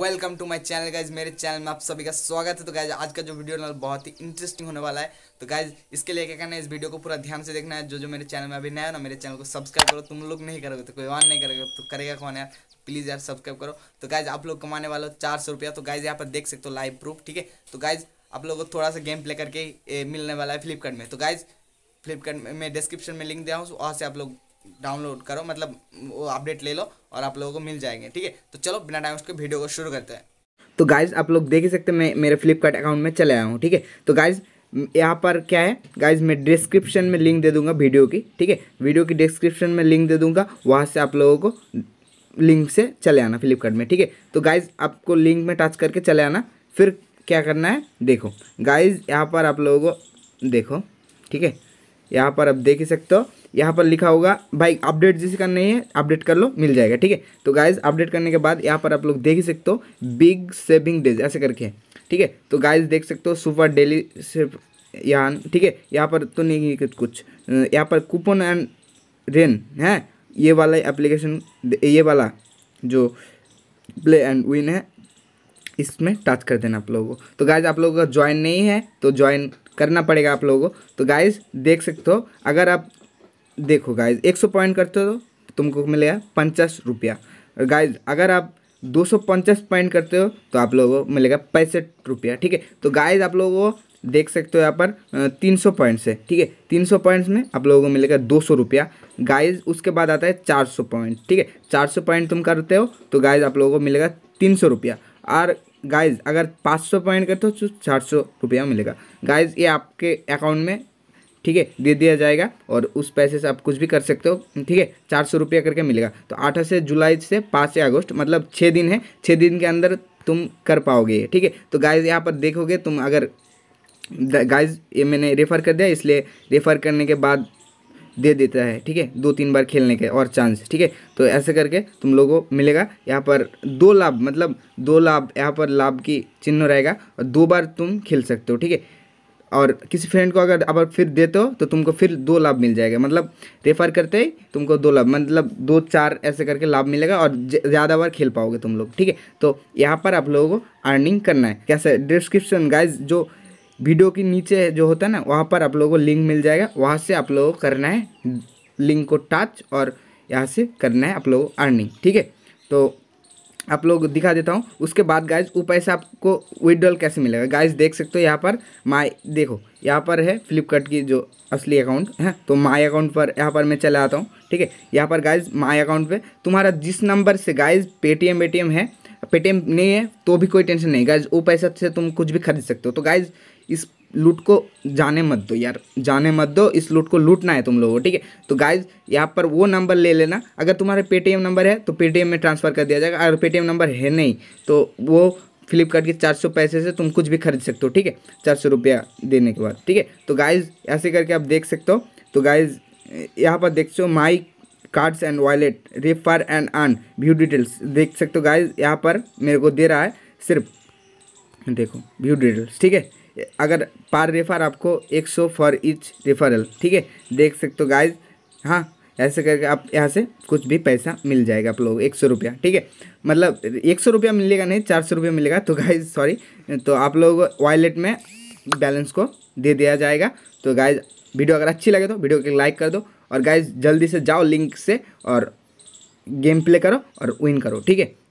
welcome to my channel guys मेरे channel में आप सभी का स्वागत है तो गाइज आज का जो वीडियो बहुत ही इंटरेस्टिंग होने वाला है तो गाइज इसके लिए क्या करना है इस वीडियो को पूरा ध्यान से देखना है जो जो मेरे चैनल में अभी नया ना मेरे चैनल को सब्सक्राइब करो तुम लोग नहीं करोगे तो कोई वन नहीं करेगा तो करेगा कौन यार प्लीज़ यार सब्सक्राइब करो तो गाइज आप लोग कमाने वाले हो चार सौ रुपया तो गाइज यहाँ पर देख सकते हो लाइव प्रूफ ठीक है तो गाइज आप लोग को थोड़ा सा गेम प्ले करके मिलने वाला है फ्लिपकार्ट में तो गाइज फ्लिपकार्ट में डिस्क्रिप्शन में लिंक दिया हूँ तो वहाँ से आप लोग डाउनलोड करो मतलब वो अपडेट ले लो और आप लोगों को मिल जाएंगे ठीक है तो चलो बिना टाइम उसके वीडियो को शुरू करते हैं तो गाइज आप लोग देख ही सकते मैं मेरे फ्लिपकार्ट अकाउंट में चले आया हूँ ठीक है तो गाइज़ यहाँ पर क्या है गाइज मैं डिस्क्रिप्शन में लिंक दे दूंगा वीडियो की ठीक है वीडियो की डिस्क्रिप्शन में लिंक दे दूंगा वहाँ से आप लोगों को लिंक से चले आना फ्लिपकार्ट में ठीक है तो गाइज आपको लिंक में टच करके चले आना फिर क्या करना है देखो गाइज यहाँ पर आप लोगों को देखो ठीक है यहाँ पर आप देख ही सकते हो यहाँ पर लिखा होगा भाई अपडेट जिसे करना है अपडेट कर लो मिल जाएगा ठीक है तो गाइज अपडेट करने के बाद यहाँ पर आप लोग देख ही सकते हो बिग सेविंग डेज ऐसे करके ठीक है तो गाइज देख सकते हो सुपर डेली से यहाँ ठीक है यहाँ पर तो नहीं कुछ यहाँ पर कूपन एंड रेन है ये वाला एप्लीकेशन ये वाला जो प्ले एंड विन है इसमें टच कर देना आप लोगों को तो गाइज आप लोगों का ज्वाइन नहीं है तो ज्वाइन करना पड़ेगा आप लोगों को तो गाइज देख सकते हो अगर आप देखो गाइज 100 पॉइंट करते हो तो तुमको मिलेगा पचास रुपया और गाइज अगर आप दो सौ पचास पॉइंट करते हो तो आप लोगों को मिलेगा पैंसठ रुपया ठीक है तो गाइज आप लोगों को देख सकते हो यहाँ पर तीन सौ पॉइंट्स है ठीक है तीन सौ पॉइंट्स में आप लोगों को मिलेगा दो सौ रुपया गाइज उसके बाद आता है चार सौ पॉइंट ठीक है चार सौ पॉइंट तुम करते हो तो गाइज आप लोगों को मिलेगा तीन सौ रुपया और गाइज अगर 500 पॉइंट करते हो तो चार सौ रुपया मिलेगा गाइज ये आपके अकाउंट में ठीक है दे दिया जाएगा और उस पैसे से आप कुछ भी कर सकते हो ठीक है चार सौ रुपया करके मिलेगा तो आठ से जुलाई से पाँच अगस्त मतलब छः दिन है छः दिन के अंदर तुम कर पाओगे ठीक है तो गाइज यहाँ पर देखोगे तुम अगर गाइज ये मैंने रेफ़र कर दिया इसलिए रेफ़र करने के बाद दे देता है ठीक है दो तीन बार खेलने के और चांस ठीक है तो ऐसे करके तुम लोगों को मिलेगा यहाँ पर दो लाभ मतलब दो लाभ यहाँ पर लाभ की चिन्ह रहेगा और दो बार तुम खेल सकते हो ठीक है और किसी फ्रेंड को अगर अब फिर देते हो तो तुमको फिर दो लाभ मिल जाएगा मतलब रेफर करते ही तुमको दो लाभ मतलब दो चार ऐसे करके लाभ मिलेगा और ज़्यादा बार खेल पाओगे तुम लोग ठीक है तो यहाँ पर आप लोगों को अर्निंग करना है कैसे डिस्क्रिप्शन गाइज जो वीडियो के नीचे जो होता है ना वहाँ पर आप लोगों को लिंक मिल जाएगा वहाँ से आप लोगों को करना है लिंक को टच और यहाँ से करना है आप लोगों को अर्निंग ठीक है तो आप लोग दिखा देता हूँ उसके बाद गाइज वो पैसा आपको विदड्रॉल कैसे मिलेगा गाइज देख सकते हो यहाँ पर माई देखो यहाँ पर है फ्लिपकार्ट की जो असली अकाउंट है तो माई अकाउंट पर यहाँ पर मैं चला आता हूँ ठीक है यहाँ पर गाइज माई अकाउंट पे तुम्हारा जिस नंबर से गाइज पेटीएम वेटीएम है पेटीएम नहीं है तो भी कोई टेंशन नहीं गाइज वो पैसा से तुम कुछ भी खरीद सकते हो तो गाइज इस लूट को जाने मत दो यार जाने मत दो इस लूट को लूटना है तुम लोगों को ठीक है तो गाइज यहाँ पर वो नंबर ले लेना अगर तुम्हारे पेटीएम नंबर है तो पेटीएम में ट्रांसफ़र कर दिया जाएगा अगर पेटीएम नंबर है नहीं तो वो फ्लिपकार्ट के चार सौ पैसे से तुम कुछ भी खरीद सकते हो ठीक है चार सौ रुपया देने के बाद ठीक है तो गाइज ऐसे करके आप देख सकते हो तो गाइज यहाँ पर देख so my cards and wallet refer and un view details देख सकते हो गाइज यहाँ पर मेरे को दे रहा है सिर्फ देखो व्यू डिटेल्स ठीक है अगर पार रेफर आपको एक सौ फॉर ईच रेफरल ठीक है देख सकते हो गाइज हाँ ऐसे करके आप यहाँ से कुछ भी पैसा मिल जाएगा आप लोग एक सौ रुपया ठीक है मतलब एक सौ रुपया मिलेगा नहीं चार सौ रुपया मिलेगा तो गाइज सॉरी तो आप लोग वॉलेट में बैलेंस को दे दिया जाएगा तो गाइज वीडियो अगर अच्छी लगे तो वीडियो को लाइक कर दो और गाइज जल्दी से जाओ लिंक से और गेम प्ले करो और विन करो ठीक है